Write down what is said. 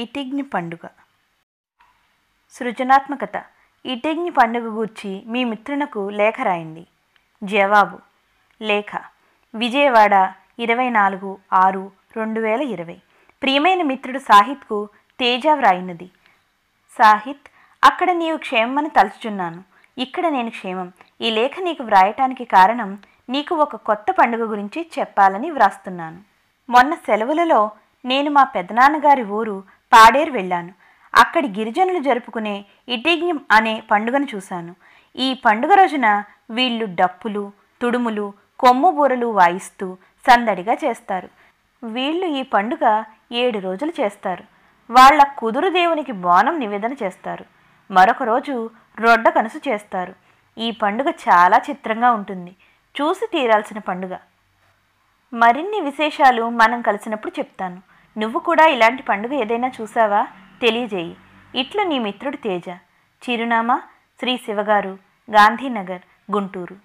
ఇటిగ్ని పండుగ సృజనాత్మకత ఇటిగ్ని పండుగ గూర్చి మీ మిత్రునకు లేఖ రాయండి జవాబు లేఖ విజయవాడ ఇరవై నాలుగు ఆరు రెండు వేల ఇరవై ప్రియమైన మిత్రుడు సాహిత్కు తేజ వ్రాయినది సాహిత్ అక్కడ నీవు క్షేమమని తలుచుచున్నాను ఇక్కడ నేను క్షేమం ఈ లేఖ నీకు వ్రాయటానికి కారణం నీకు ఒక కొత్త పండుగ గురించి చెప్పాలని వ్రాస్తున్నాను మొన్న సెలవులలో నేను మా పెదనాన్నగారి ఊరు పాడేరు వెళ్ళాను అక్కడి గిరిజనులు జరుపుకునే ఇటిజ్ఞం అనే పండుగను చూశాను ఈ పండుగ రోజున వీళ్ళు డప్పులు తుడుములు కొమ్ము బూరలు వాయిస్తూ సందడిగా చేస్తారు వీళ్ళు ఈ పండుగ ఏడు రోజులు చేస్తారు వాళ్ళ కుదురు దేవునికి బోనం నివేదన చేస్తారు మరొక రోజు రొడ్డ కనుసు చేస్తారు ఈ పండుగ చాలా చిత్రంగా ఉంటుంది చూసి తీరాల్సిన పండుగ మరిన్ని విశేషాలు మనం కలిసినప్పుడు చెప్తాను నువ్వు కూడా ఇలాంటి పండుగ ఏదైనా చూసావా తెలియజేయి ఇట్లు నీ మిత్రుడు తేజ చిరునామా శ్రీ శివగారు గాంధీనగర్ గుంటూరు